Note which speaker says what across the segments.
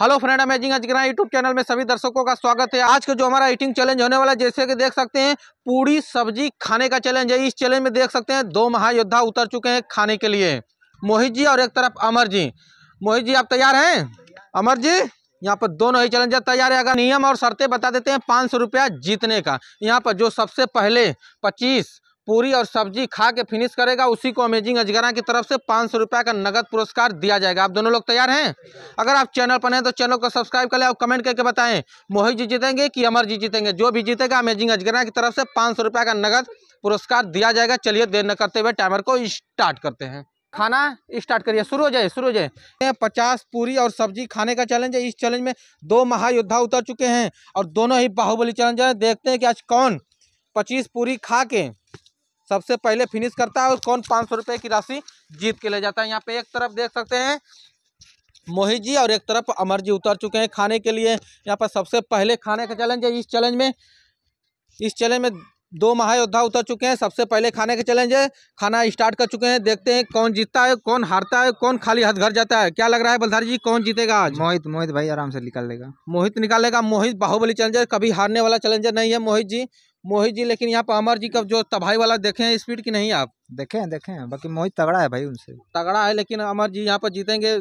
Speaker 1: Hello friend amazing अजगरा YouTube channel में सभी दर्शकों का स्वागत है आज का जो हमारा ईटिंग चैलेंज होने वाला है जैसे कि देख सकते हैं पूरी सब्जी खाने का चैलेंज है इस चैलेंज में देख सकते हैं दो महायोद्धा उतर चुके हैं खाने के लिए मोहित जी और एक तरफ अमर जी मोहित जी आप तैयार हैं अमर जी यहाँ पर दोनों ही चैलेंजर तैयार है अगर नियम और शर्तें बता देते हैं पाँच जीतने का यहाँ पर जो सबसे पहले पच्चीस पूरी और सब्जी खा के फिनिश करेगा उसी को अमेजिंग अजगरा की तरफ से पाँच सौ रुपये का नगद पुरस्कार दिया जाएगा आप दोनों लोग तैयार हैं अगर आप चैनल पर हैं तो चैनल को सब्सक्राइब कर और कमेंट करके बताएं मोहित जी जीतेंगे कि अमर जी जीतेंगे जो भी जीतेगा अमेजिंग अजगरा की तरफ से पाँच सौ का नगद पुरस्कार दिया जाएगा चलिए देर न करते हुए टाइमर को स्टार्ट करते हैं खाना स्टार्ट करिए शुरू हो जाए शुरू हो जाए पचास पूरी और सब्जी खाने का चैलेंज है इस चैलेंज में दो महायोद्धा उतर चुके हैं और दोनों ही बाहुबली चैलेंज है देखते हैं कि आज कौन पच्चीस पूरी खा के सबसे पहले फिनिश करता है और कौन पाँच सौ रुपये की राशि जीत के ले जाता है यहाँ पे एक तरफ देख सकते हैं मोहित जी और एक तरफ अमर जी उतर चुके हैं खाने के लिए यहाँ पर सबसे पहले खाने का चैलेंज है इस चैलेंज में इस चैलेंज में दो महायोद्धा उतर चुके हैं सबसे पहले खाने का चैलेंज है खाना स्टार्ट कर चुके हैं देखते हैं कौन जीतता है कौन हारता है कौन खाली हाथ घर जाता है क्या लग रहा है बलधारी जी कौन जीतेगा आज मोहित मोहित भाई आराम से निकाल लेगा मोहित निकालेगा मोहित बाहुबली चैलेंजर कभी हारने वाला चैलेंजर नहीं है मोहित जी मोहित जी लेकिन यहाँ पर अमर जी का जो तबाही वाला देखे हैं स्पीड की नहीं आप देखे हैं देखे हैं बाकी मोहित तगड़ा है भाई उनसे तगड़ा है लेकिन अमर जी यहाँ पर जीतेंगे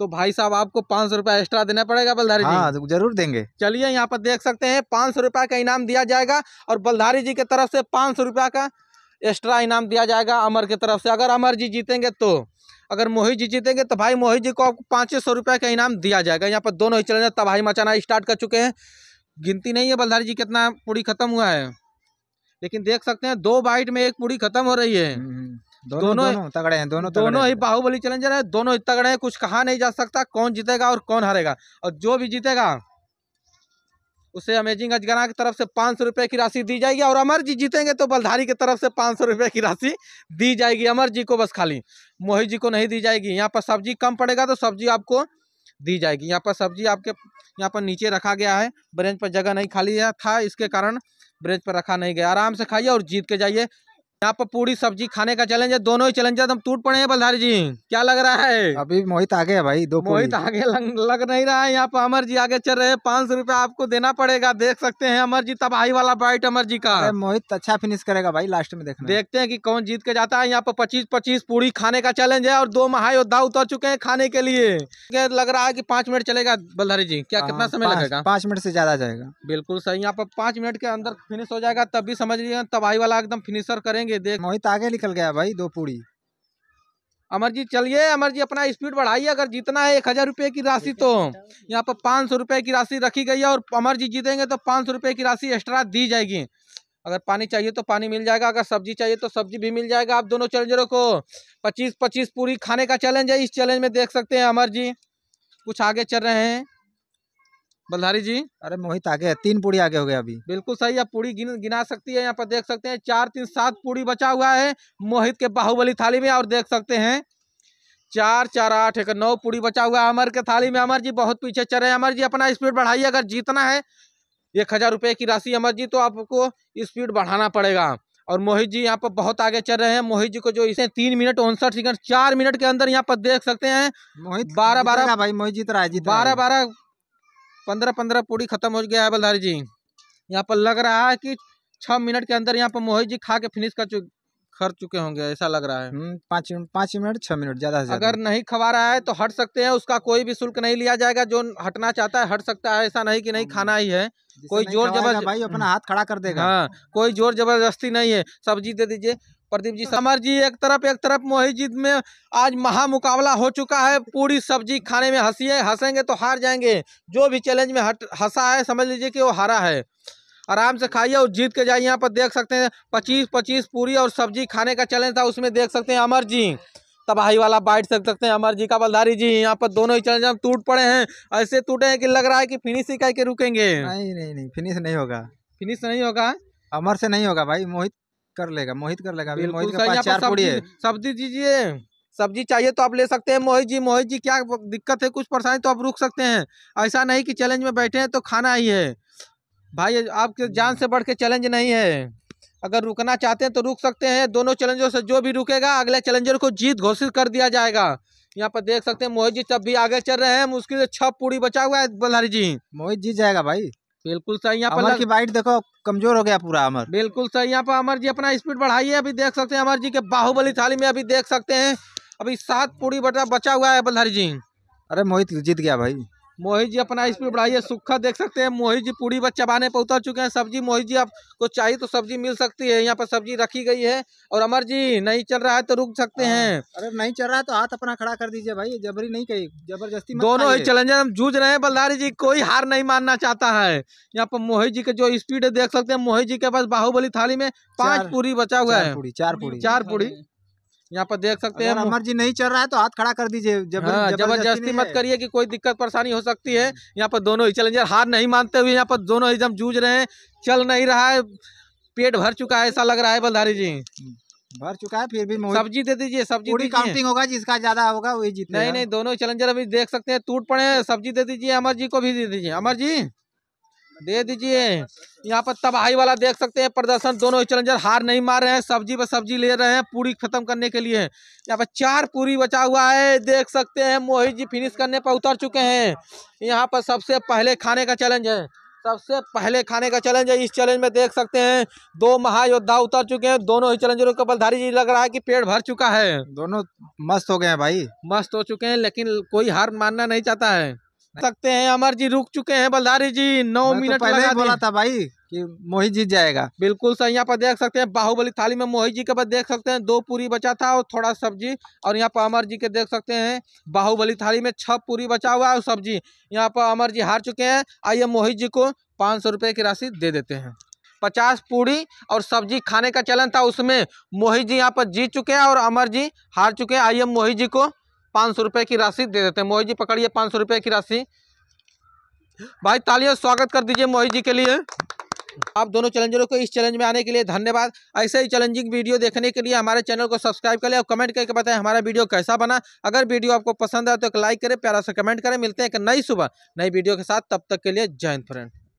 Speaker 1: तो भाई साहब आपको पाँच सौ रुपया एक्स्ट्रा देना पड़ेगा बलधारी हाँ, जी जरूर देंगे चलिए यहाँ पर देख सकते हैं पाँच सौ रुपया का इनाम दिया जाएगा और बलधारी जी की तरफ से पाँच सौ रुपया का एक्स्ट्रा इनाम दिया जाएगा अमर की तरफ से अगर अमर जी जीतेंगे तो अगर मोहित जी जीतेंगे तो भाई मोहित जी को आपको पाँच सौ रुपये का इनाम दिया जाएगा यहाँ पर दोनों ही चैलेंजर तबाही मचाना स्टार्ट कर चुके हैं गिनती नहीं है बलधारी जी कितना पूरी खत्म हुआ है लेकिन देख सकते हैं दो बाइट में एक पूरी खत्म हो रही है हम्म, हम्म। दोनों दोनों, दोनों तगड़े हैं दोनों दोनों ही बाहुबली चैलेंजर है दोनों ही तगड़े हैं कुछ कहा नहीं जा सकता कौन जीतेगा और कौन हारेगा और जो भी जीतेगा उसे अमेजिंग अजगरा की तरफ से पांच सौ रुपए की राशि दी जाएगी और अमर जी जीतेंगे तो बलधारी की तरफ से पांच सौ रुपए की राशि दी जाएगी अमर जी को बस खाली मोहित जी को नहीं दी जाएगी यहाँ पर सब्जी कम पड़ेगा तो सब्जी आपको दी जाएगी यहाँ पर सब्जी आपके यहाँ पर नीचे रखा गया है ब्रेंच पर जगह नहीं खाली था इसके कारण ब्रेंच पर रखा नहीं गया आराम से खाइए और जीत के जाइए यहाँ पर पूरी सब्जी खाने का चैलेंज है दोनों ही चैलेंज एकदम तो टूट पड़े हैं बलधारी जी क्या लग रहा है अभी मोहित आगे है भाई दो मोहित आगे लग, लग नहीं रहा है यहाँ पर अमर जी आगे चल रहे हैं पाँच सौ रूपया आपको देना पड़ेगा देख सकते हैं अमर जी तबाही वाला बाइट अमर जी का मोहित अच्छा फिनिश करेगा भाई लास्ट में देखना देखते है की कौन जीत के जाता है यहाँ पर पच्चीस पच्चीस पूरी खाने का चैलेंज है और दो महायोद्धा उतर चुके हैं खाने के लिए लग रहा है की पांच मिनट चलेगा बलधारी जी क्या कितना हाँ, समय लगेगा पांच मिनट से ज्यादा जाएगा बिल्कुल सही यहाँ पर पांच मिनट के अंदर फिनिश हो जाएगा तब भी समझ लीजिए तबाही वाला एकदम फिनिशर करेंगे जाएंगे देख मोहित आगे निकल गया भाई दो पूरी अमर जी चलिए अमर जी अपना स्पीड बढ़ाइए अगर जीतना है एक हज़ार रुपये की राशि तो यहाँ पर पाँच सौ रुपये की राशि रखी गई है और अमर जी जीतेंगे तो पाँच सौ रुपये की राशि एक्स्ट्रा दी जाएगी अगर पानी चाहिए तो पानी मिल जाएगा अगर सब्जी चाहिए तो सब्जी भी मिल जाएगा आप दोनों चैलेंजरों को पच्चीस पच्चीस पूरी खाने का चैलेंज है इस चैलेंज में देख सकते हैं अमर जी कुछ आगे चल रहे हैं बल्हारी जी अरे मोहित आगे है तीन पूड़ी आगे हो गया अभी बिल्कुल सही आप पूड़ी गिन, गिना सकती है यहाँ पर देख सकते हैं चार तीन सात पूड़ी बचा हुआ है मोहित के बाहुबली थाली में और देख सकते हैं चार चार आठ एक नौ पूड़ी बचा हुआ है अमर के थाली में अमर जी बहुत पीछे चल रहे हैं अमर जी अपना स्पीड बढ़ाइए अगर जीतना है एक हज़ार रुपये की राशि अमर जी तो आपको स्पीड बढ़ाना पड़ेगा और मोहित जी यहाँ पर बहुत आगे चल रहे हैं मोहित जी को जो इसे तीन मिनट उनसठ सेकंड चार मिनट के अंदर यहाँ पर देख सकते हैं मोहित बारह बारह भाई मोहित तो जीत रहा है बारह बारह पंद्रह पंद्रह पूरी खत्म हो गया है बलधारी जी यहाँ पर लग रहा है कि छः मिनट के अंदर यहाँ पर मोहित जी खा के फिनिश कर चुके खर्च चुके होंगे ऐसा लग रहा है हम्म, पाँच पाँच मिनट छह मिनट ज्यादा से अगर नहीं खवा रहा है तो हट सकते हैं उसका कोई भी शुल्क नहीं लिया जाएगा जो हटना चाहता है हट सकता है ऐसा नहीं कि नहीं हम्म। खाना ही है कोई जोर जबरदस्ती भाई अपना हम्म। हाथ खड़ा कर देगा हाँ कोई जोर जबरदस्ती नहीं है सब्जी दे दीजिए प्रदीप जी समर जी एक तरफ एक तरफ मोहित जी में आज महा मुकाबला हो चुका है पूरी सब्जी खाने में हंसी है हंसेंगे तो हार जाएंगे जो भी चैलेंज में हंसा है समझ लीजिए कि वो हारा है आराम से खाइए और जीत के जाइए यहाँ पर देख सकते हैं पच्चीस पच्चीस पूरी और सब्जी खाने का चैलेंज था उसमें देख सकते हैं अमर जी तबाही वाला बाइट सक सकते हैं अमर जी का बलधारी जी यहाँ पर दोनों ही चैलेंज हम टूट पड़े हैं ऐसे टूटे हैं कि लग रहा है कि फिनिश ही कह के रुकेंगे नहीं नहीं नहीं फिनिश नहीं होगा फिनिश नहीं होगा अमर से नहीं होगा भाई मोहित कर लेगा मोहित कर लेगा मोहित पूरी सब्जी दीजिए सब्जी चाहिए तो आप ले सकते हैं मोहित जी मोहित जी क्या दिक्कत है कुछ परेशानी तो आप रुक सकते हैं ऐसा नहीं कि चैलेंज में बैठे हैं तो खाना ही है भाई आपके जान से बढ़ के चैलेंज नहीं है अगर रुकना चाहते हैं तो रुक सकते हैं दोनों चैलेंजों से जो भी रुकेगा अगले चैलेंजर को जीत घोषित कर दिया जाएगा यहाँ पर देख सकते हैं मोहित जी तब भी आगे चल रहे हैं मुश्किल से छह पूरी बचा हुआ है बल्हारी जी मोहित जीत जाएगा भाई बिल्कुल सही यहाँ पर लग... की बाइट देखो कमजोर हो गया पूरा अमर बिल्कुल सही यहाँ पर अमर जी अपना स्पीड बढ़ाई अभी देख सकते हैं अमर जी के बाहुबली थाली में अभी देख सकते हैं अभी सात पूरी बचा बचा हुआ है बल्हारी जी अरे मोहित जीत गया भाई मोहित जी अपना स्पीड बढ़ाइए सुखा देख सकते हैं मोहित जी पूरी बस चबाने पर उतर चुके हैं सब्जी मोहित जी आपको चाहिए तो सब्जी मिल सकती है यहाँ पर सब्जी रखी गई है और अमर जी नहीं चल रहा है तो रुक सकते हाँ, हैं अरे नहीं चल रहा है तो हाथ अपना खड़ा कर दीजिए भाई जबरी नहीं कही जबरदस्ती दोनों ही चैलेंजर हम जूझ रहे हैं बलदारी जी कोई हार नहीं मानना चाहता है यहाँ पर मोहित जी का जो स्पीड है देख सकते हैं मोहित जी के पास बाहुबली थाली में पाँच पूरी बचा हुआ है चार पूरी चार पूरी यहाँ पर देख सकते हैं अमर जी नहीं चल रहा है तो हाथ खड़ा कर दीजिए हाँ, जबरदस्ती मत करिए कि कोई दिक्कत परेशानी हो सकती है यहाँ पर दोनों ही चैलेंजर हार नहीं मानते हुए यहाँ पर दोनों एकदम जूझ रहे हैं चल नहीं रहा है पेट भर चुका है ऐसा लग रहा है बलधारी जी भर चुका है फिर भी सब्जी दे दीजिए सब्जी पूरी काउंटिंग होगा जिसका ज्यादा होगा वही जीत नहीं नहीं दोनों चैलेंजर अभी देख सकते हैं टूट पड़े हैं सब्जी दे दीजिए अमर जी को भी दे दीजिए अमर जी दे दीजिए यहाँ पर तबाही वाला देख सकते हैं प्रदर्शन दोनों ही चैलेंजर हार नहीं मार रहे हैं सब्जी पर सब्जी ले रहे हैं पूरी खत्म करने के लिए यहाँ पर चार पूरी बचा हुआ है देख सकते हैं मोहित जी फिनिश करने पर उतर चुके हैं यहाँ पर सबसे पहले खाने का चैलेंज है सबसे पहले खाने का चैलेंज है इस चैलेंज में देख सकते हैं दो महायोद्धा उतर चुके हैं दोनों ही चैलेंजरों के बलधारी जी लग रहा है कि पेट भर चुका है दोनों मस्त हो गए हैं भाई मस्त हो चुके हैं लेकिन कोई हार मानना नहीं चाहता है सकते हैं अमर जी रुक चुके हैं बलधारी जी नौ तो मिनट तो पहले बोला था भाई कि मोहित जीत जाएगा बिल्कुल सही यहाँ पर देख सकते हैं बाहुबली थाली में मोहित जी के पास देख सकते हैं दो पूरी बचा था और थोड़ा सब्जी और यहाँ पर अमर जी के देख सकते हैं बाहुबली थाली में छह पूरी बचा हुआ है और सब्जी यहाँ पर अमर जी हार चुके हैं आइए मोहित जी को पाँच सौ रुपये की राशि दे देते हैं पचास पूरी और सब्जी खाने का चलन था उसमें मोहित जी यहाँ पर जीत चुके हैं और अमर जी हार चुके हैं आइए मोहित जी को पाँच सौ रुपये की राशि दे देते हैं मोहित जी पकड़िए पाँच सौ रुपये की राशि भाई तालियां स्वागत कर दीजिए मोहित जी के लिए आप दोनों चैलेंजरों को इस चैलेंज में आने के लिए धन्यवाद ऐसे ही चैलेंजिंग वीडियो देखने के लिए हमारे चैनल को सब्सक्राइब करें और कमेंट करके बताएं हमारा वीडियो कैसा बना अगर वीडियो आपको पसंद आए तो एक लाइक करें प्यारा से कमेंट करें मिलते हैं एक नई सुबह नई वीडियो के साथ तब तक के लिए जय हिंद फ्रेंड